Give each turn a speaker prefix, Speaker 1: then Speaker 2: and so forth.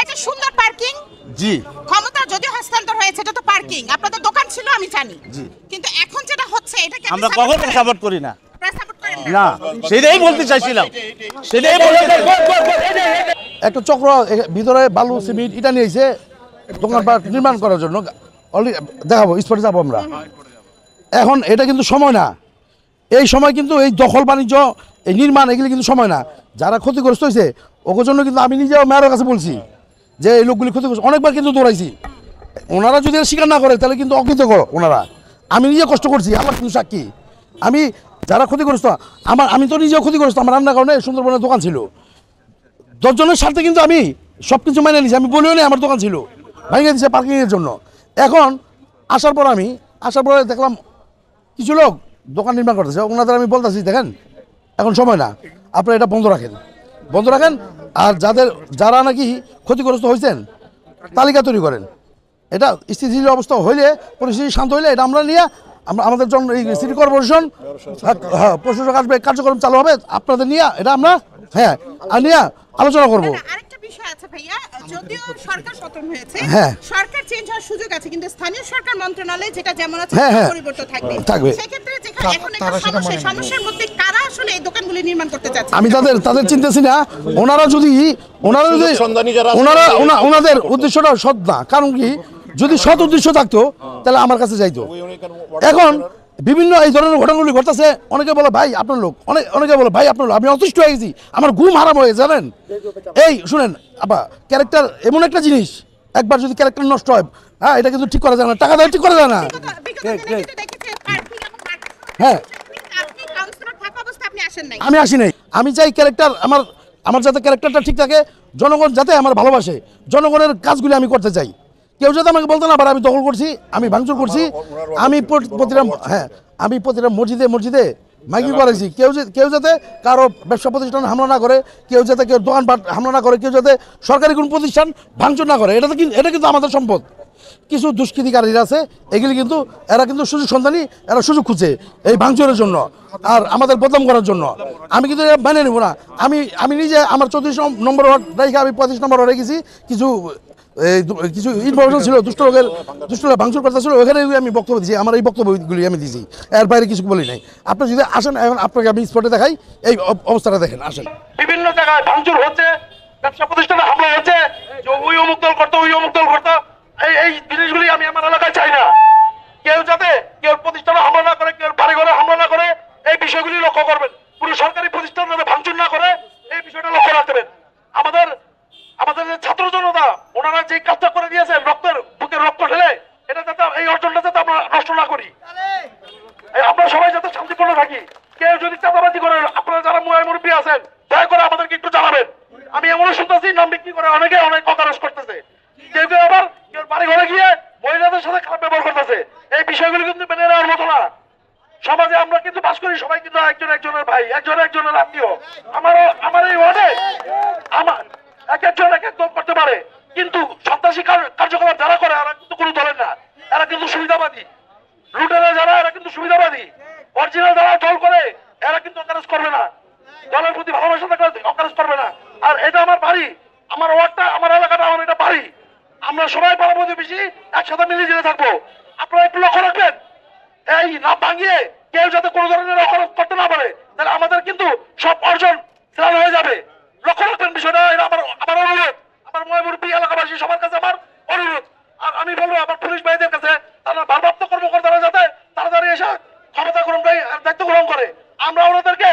Speaker 1: এটা একটা সুন্দর পার্কিং জি ক্ষমতা হস্তান্তর হয়েছে এটা তো পার্কিং আপনাদের দোকান ছিল আমি জানি জি কিন্তু এখন যেটা হচ্ছে আমরা কখনো সাপোর্ট করি না না সেটাই বলতে চাইছিলাম সেটাই একটা চক্র ভিতরে বালু সিমেন্ট নিয়েছে নির্মাণ করার জন্য দেখাবো স্পটে যাবো আমরা এখন এটা কিন্তু সময় না এই সময় কিন্তু এই দখল বাণিজ্য এই নির্মাণ এগুলি কিন্তু সময় না যারা ক্ষতিগ্রস্ত হয়েছে ওকে জন্য কিন্তু আমি নিজেও মেয়ারের কাছে বলছি যে এই লোকগুলি ক্ষতি করছে অনেকবার কিন্তু দৌড়াইছি ওনারা যদি স্বীকার না করে তাহলে কিন্তু করো ওনারা আমি নিজে কষ্ট করছি আমার কিন্তু সাক্ষী আমি যারা ক্ষতিগ্রস্ত আমার আমি তো নিজেও ক্ষতিগ্রস্ত আমার রান্না কারণে সুন্দরবনের দোকান ছিল দশজনের স্বার্থে কিন্তু আমি সব কিছু মেনে নিয়েছি আমি বলেও নেই আমার দোকান ছিল ভেঙে দিচ্ছে পার্কিংয়ের জন্য এখন আসার পর আমি আসার পরে দেখলাম কিছু লোক দোকান নির্মাণ করতেছে ওনাদের আমি বলতেছি দেখেন এখন সময় না আপনারা এটা বন্ধ রাখেন বন্ধ রাখেন আর যাদের যারা নাকি ক্ষতিগ্রস্ত হয়েছেন তালিকা তৈরি করেন এটা স্থিতিশীল অবস্থা হইলে পরিস্থিতি শান্ত হইলে এটা আমরা নিয়ে আমরা আমাদের জন সিটি কর্পোরেশন হ্যাঁ, হ্যাঁ, প্রশাসক আসবে কার্যক্রম চালু হবে আপনাদের নিয়ে এটা আমরা হ্যাঁ আর নিয়ে আলোচনা করবো সরকার সচেতন হয়েছে হ্যাঁ। সরকার চেঞ্জ হওয়ার সুযোগ আছে কিন্তু স্থানীয় সরকার মন্ত্রণালয়ে যেটা যেমন আছে পরিবর্তন থাকবে সেক্ষেত্রে যেখানে এখন একটা সমস্যা সমস্যার মধ্যে আমি তাদের তাদের চিনতেছি না হ্যাঁ? ওনারা যদি ওনারা যদি ওনারা ওনাদের উদ্দেশ্যটা সৎ না কারণ কি যদি সৎ উদ্দেশ্য থাকতো তাহলে আমার কাছে যাইতো এখন বিভিন্ন এই ধরনের ঘটনাগুলি ঘটতেছে অনেকে বলে ভাই আপনার লোক অনেক অনেকে বলে ভাই আপনার লোক আমি অতিষ্ঠ হয়ে গেছি আমার ঘুম হারাম হয়ে জানেন এই শুনেন আপা ক্যারেক্টার এমন একটা জিনিস একবার যদি ক্যারেক্টার নষ্ট হয় হ্যাঁ এটা কিন্তু ঠিক করা যায় না টাকা দেওয়া ঠিক করা যায় না হ্যাঁ আমি আসি নাই আমি চাই ক্যারেক্টার আমার আমার যাতে ক্যারেক্টারটা ঠিক থাকে জনগণ যাতে আমার ভালোবাসে জনগণের কাজগুলি আমি করতে চাই কেউ যাতে আমাকে বলতো না আবার আমি দখল করছি আমি ভাঙচুর করছি আমি প্রতিটা হ্যাঁ আমি প্রতিটা মসজিদে মসজিদে মাইকিং করেছি কেউ কেউ যাতে কারো ব্যবসা প্রতিষ্ঠান হামলা না করে কেউ যাতে কেউ দোকানপাট হামলা না করে কেউ যাতে সরকারি কোনো প্রতিষ্ঠান ভাঙচুর না করে এটা তো এটা কিন্তু আমাদের সম্পদ কিছু দুষ্কৃতিকারী আছে এগুলি কিন্তু এরা কিন্তু সুযোগ সন্ধানী এরা সুযোগ খুঁজে এই ভাঙচুরের জন্য আর আমাদের বদনাম করার জন্য আমি কিন্তু মেনে নেব না আমি আমি নিজে আমার চৌত্রিশ নম্বর রেখে আমি পঁয়ত্রিশ নম্বর রেখেছি কিছু এই কিছু ইনফরমেশন ছিল দুষ্ট লোকের দুষ্ট লোকের ভাঙচুর কথা ছিল ওখানে আমি বক্তব্য দিয়েছি আমার এই বক্তব্যগুলি আমি দিয়েছি এর বাইরে কিছু বলি নাই আপনি যদি আসেন এখন আপনাকে আমি স্পটে দেখাই এই অবস্থাটা দেখেন
Speaker 2: আসেন বিভিন্ন জায়গায় ভাঙচুর হচ্ছে ব্যবসা প্রতিষ্ঠানে হামলা হচ্ছে ওই অমুক দল করতো ওই অমুক দল করতো এই এই জিনিসগুলি আমি আমার এলাকায় চাই না কেউ যাতে কেউ প্রতিষ্ঠানে হামলা না করে কেউ বাড়ি ঘরে হামলা না করে এই বিষয়গুলি লক্ষ্য করবেন সরকারি প্রতিষ্ঠান যাতে ভাঙচুর না করে এই বিষয়টা লক্ষ্য রাখবেন আমাদের আমাদের যে ছাত্র জনতা ওনারা যে কাজটা করে দিয়েছে রক্তের রক্ত ঢেলে এটা যাতে এই অর্জনটা যাতে আমরা নষ্ট না করি আমরা সবাই যাতে শান্তিপূর্ণ থাকি কেউ যদি চাঁদাবাজি করে আপনারা যারা মুয়াই মুরব্বী আছেন দয়া করে আমাদেরকে একটু জানাবেন আমি এমনও শুনতেছি নাম বিক্রি করে অনেকে অনেক অকারস করতেছে কেউ কেউ আবার বাড়ি ঘরে গিয়ে মহিলাদের সাথে খারাপ ব্যবহার করতেছে এই বিষয়গুলো কিন্তু মেনে নেওয়ার মতো না সমাজে আমরা কিন্তু বাস করি সবাই কিন্তু একজন একজনের ভাই একজন একজনের আত্মীয় আমার আমার এই ওয়ার্ডে আমার এক একজন এক একদম করতে পারে কিন্তু সন্ত্রাসী কার্যকলাপ যারা করে এরা কিন্তু কোনো ধরেন না এরা কিন্তু সুবিধাবাদী লুটেরা যারা এরা কিন্তু সুবিধাবাদী অরিজিনাল যারা দল করে এরা কিন্তু অকারেজ করবে না দলের প্রতি ভালোবাসা থাকলে অকারেজ করবে আমরা সবাই পাড়া প্রতিবেশী একসাথে মিলে যেতে থাকবো আপনারা একটু লক্ষ্য রাখবেন এই না ভাঙিয়ে কেউ যাতে কোনো ধরনের অপরাধ করতে না পারে তাহলে আমাদের কিন্তু সব অর্জন স্নান হয়ে যাবে লক্ষ্য রাখবেন বিষয়টা এটা আমার আমার অনুরোধ আমার ময়মুরপি এলাকাবাসী সবার কাছে আমার অনুরোধ আর আমি বলবো আমার পুলিশ ভাইদের কাছে তারা ভারপ্রাপ্ত কর্মকর্তারা যাতে তাড়াতাড়ি এসে ক্ষমতা গ্রহণ করে দায়িত্ব গ্রহণ করে আমরা ওনাদেরকে